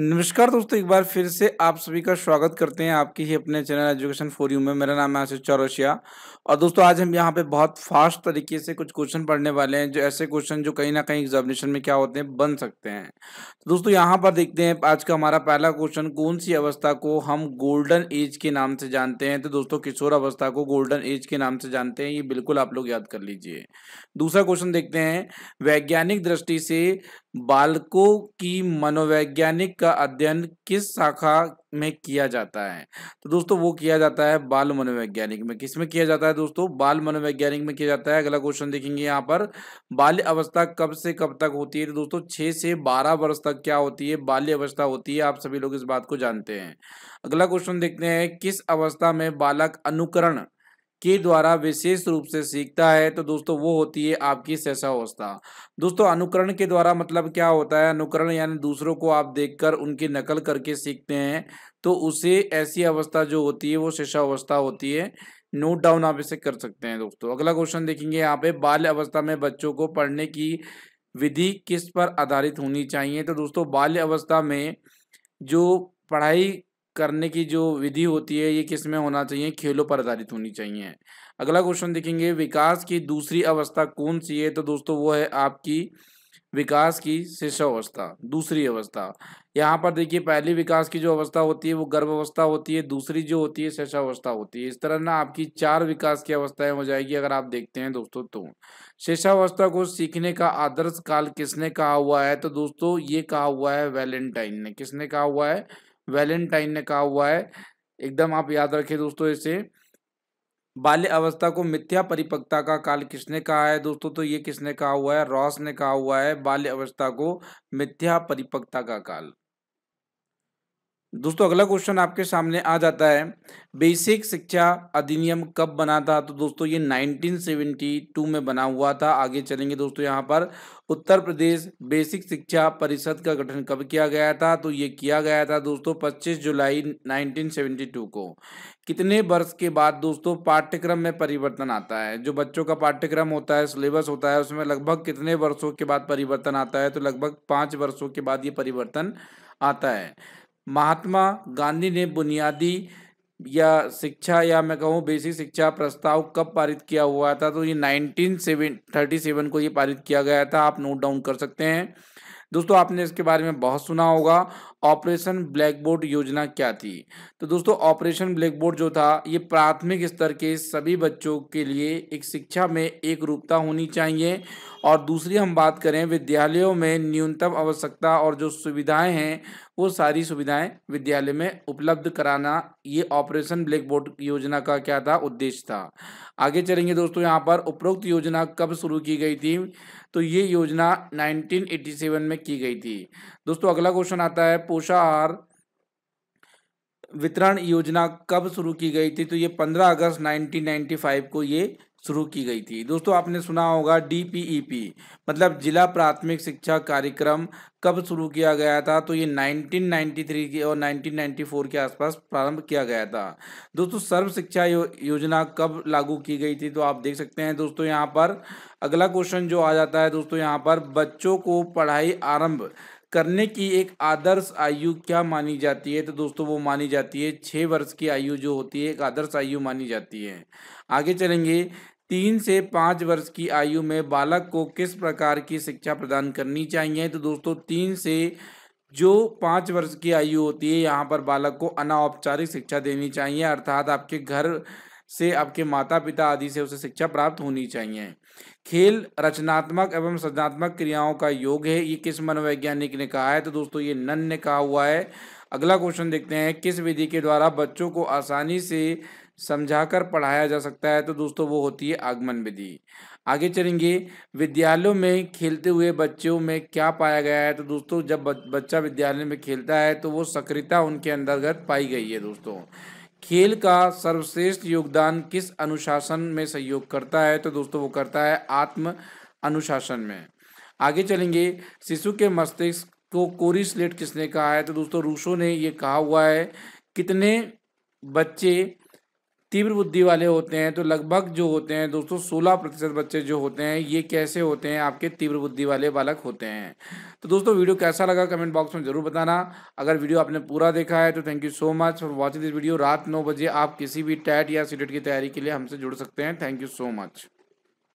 नमस्कार दोस्तों एक बार फिर से आप सभी का स्वागत करते हैं आपके ही अपने चैनल एजुकेशन फॉर यू में मेरा नाम है आशीष चौरसिया और दोस्तों आज हम यहाँ पे बहुत फास्ट तरीके से कुछ क्वेश्चन पढ़ने वाले हैं जो ऐसे क्वेश्चन जो कहीं ना कहीं एग्जामिनेशन में क्या होते हैं बन सकते हैं तो दोस्तों यहाँ पर देखते हैं आज का हमारा पहला क्वेश्चन कौन सी अवस्था को हम गोल्डन एज के नाम से जानते हैं तो दोस्तों किशोर अवस्था को गोल्डन एज के नाम से जानते हैं ये बिल्कुल आप लोग याद कर लीजिए दूसरा क्वेश्चन देखते हैं वैज्ञानिक दृष्टि से बालकों की मनोवैज्ञानिक का अध्ययन किस शाखा में किया जाता है तो दोस्तों वो किया जाता है बाल मनोवैज्ञानिक में किस में किया जाता है दोस्तों बाल मनोवैज्ञानिक में किया जाता है अगला क्वेश्चन देखेंगे यहाँ पर बाल्य अवस्था कब से कब तक होती है तो दोस्तों छह से बारह वर्ष तक क्या होती है बाल्य अवस्था होती है आप सभी लोग इस बात को जानते हैं अगला क्वेश्चन देखते हैं किस अवस्था में बालक अनुकरण के द्वारा विशेष रूप से सीखता है तो दोस्तों वो होती है आपकी सहसा अवस्था दोस्तों अनुकरण के द्वारा मतलब क्या होता है अनुकरण यानी दूसरों को आप देखकर उनकी नकल करके सीखते हैं तो उसे ऐसी अवस्था जो होती है वो शैसा अवस्था होती है नोट डाउन आप इसे कर सकते हैं दोस्तों अगला क्वेश्चन देखेंगे यहाँ पे बाल्य अवस्था में बच्चों को पढ़ने की विधि किस पर आधारित होनी चाहिए तो दोस्तों बाल्य अवस्था में जो पढ़ाई करने की जो विधि होती है ये किस में होना चाहिए खेलों पर आधारित होनी चाहिए अगला क्वेश्चन देखेंगे विकास की दूसरी अवस्था कौन सी है तो दोस्तों वो है आपकी विकास की अवस्था दूसरी अवस्था यहाँ पर देखिए पहली विकास की जो अवस्था होती है वो गर्भ अवस्था होती है दूसरी जो होती है शेषावस्था होती है इस तरह ना आपकी चार विकास की अवस्थाएं हो जाएगी अगर आप देखते हैं दोस्तों तो शेषावस्था को सीखने का आदर्श काल किसने कहा हुआ है तो दोस्तों ये कहा हुआ है वैलेंटाइन ने किसने कहा हुआ है वैलेंटाइन ने कहा हुआ है एकदम आप याद रखें दोस्तों इसे बाल्य अवस्था को मिथ्या परिपक्वता का काल किसने कहा है दोस्तों तो ये किसने कहा हुआ है रॉस ने कहा हुआ है बाल्य अवस्था को मिथ्या परिपक्वता का काल दोस्तों अगला क्वेश्चन आपके सामने आ जाता है बेसिक शिक्षा अधिनियम कब बना था तो दोस्तों ये 1972 में बना हुआ था आगे चलेंगे दोस्तों यहाँ पर उत्तर प्रदेश बेसिक शिक्षा परिषद का गठन कब किया गया था तो ये किया गया था दोस्तों 25 जुलाई 1972 को कितने वर्ष के बाद दोस्तों पाठ्यक्रम में परिवर्तन आता है जो बच्चों का पाठ्यक्रम होता है सिलेबस होता है उसमें लगभग कितने वर्षों के बाद परिवर्तन आता है तो लगभग पाँच वर्षों के बाद ये परिवर्तन आता है महात्मा गांधी ने बुनियादी या शिक्षा या मैं कहूँ बेसिक शिक्षा प्रस्ताव कब पारित किया हुआ था तो ये नाइनटीन सेवन थर्टी सेवन को ये पारित किया गया था आप नोट डाउन कर सकते हैं दोस्तों आपने इसके बारे में बहुत सुना होगा ऑपरेशन ब्लैकबोर्ड योजना क्या थी तो दोस्तों ऑपरेशन ब्लैकबोर्ड जो था ये प्राथमिक स्तर के सभी बच्चों के लिए एक शिक्षा में एक रूपता होनी चाहिए और दूसरी हम बात करें विद्यालयों में न्यूनतम आवश्यकता और जो सुविधाएं हैं वो सारी सुविधाएं विद्यालय में उपलब्ध कराना ये ऑपरेशन ब्लैक बोर्ड योजना का क्या था उद्देश्य था आगे चलेंगे दोस्तों यहाँ पर उपरोक्त योजना कब शुरू की गई थी तो ये योजना 1987 में की गई थी दोस्तों अगला क्वेश्चन आता है पोषाहार वितरण योजना कब शुरू की गई थी तो ये 15 अगस्त 1995 को ये शुरू की गई थी दोस्तों आपने सुना होगा पी e मतलब जिला प्राथमिक शिक्षा कार्यक्रम कब शुरू किया गया था तो ये 1993 के और 1994 के आसपास प्रारंभ किया गया था दोस्तों सर्व शिक्षा यो, योजना कब लागू की गई थी तो आप देख सकते हैं दोस्तों यहाँ पर अगला क्वेश्चन जो आ जाता है दोस्तों यहाँ पर बच्चों को पढ़ाई आरंभ करने की एक आदर्श आयु क्या मानी जाती है तो दोस्तों वो मानी जाती है छः वर्ष की आयु जो होती है एक आदर्श आयु मानी जाती है आगे चलेंगे तीन से पाँच वर्ष की आयु में बालक को किस प्रकार की शिक्षा प्रदान करनी चाहिए तो दोस्तों तीन से जो पाँच वर्ष की आयु होती है यहाँ पर बालक को अनौपचारिक शिक्षा देनी चाहिए अर्थात आपके घर से आपके माता पिता आदि से उसे शिक्षा प्राप्त होनी चाहिए खेल रचनात्मक एवं सृजनात्मक क्रियाओं का योग है ये किस मनोवैज्ञानिक ने कहा है तो दोस्तों ये नन ने कहा हुआ है अगला क्वेश्चन देखते हैं किस विधि के द्वारा बच्चों को आसानी से समझाकर पढ़ाया जा सकता है तो दोस्तों वो होती है आगमन विधि आगे चलेंगे विद्यालयों में खेलते हुए बच्चों में क्या पाया गया है तो दोस्तों जब बच्चा विद्यालय में खेलता है तो वो सक्रियता उनके अंतर्गत पाई गई है दोस्तों खेल का सर्वश्रेष्ठ योगदान किस अनुशासन में सहयोग करता है तो दोस्तों वो करता है आत्म अनुशासन में आगे चलेंगे शिशु के मस्तिष्क को कोरी स्लेट किसने कहा है तो दोस्तों रूसो ने ये कहा हुआ है कितने बच्चे तीव्र बुद्धि वाले होते हैं तो लगभग जो होते हैं दोस्तों सोलह प्रतिशत बच्चे जो होते हैं ये कैसे होते हैं आपके तीव्र बुद्धि वाले बालक होते हैं तो दोस्तों वीडियो कैसा लगा कमेंट बॉक्स में ज़रूर बताना अगर वीडियो आपने पूरा देखा है तो thank you so much for watching this video रात नौ बजे आप किसी भी टैट या सीडेट की तैयारी के लिए हमसे जुड़ सकते हैं थैंक यू सो मच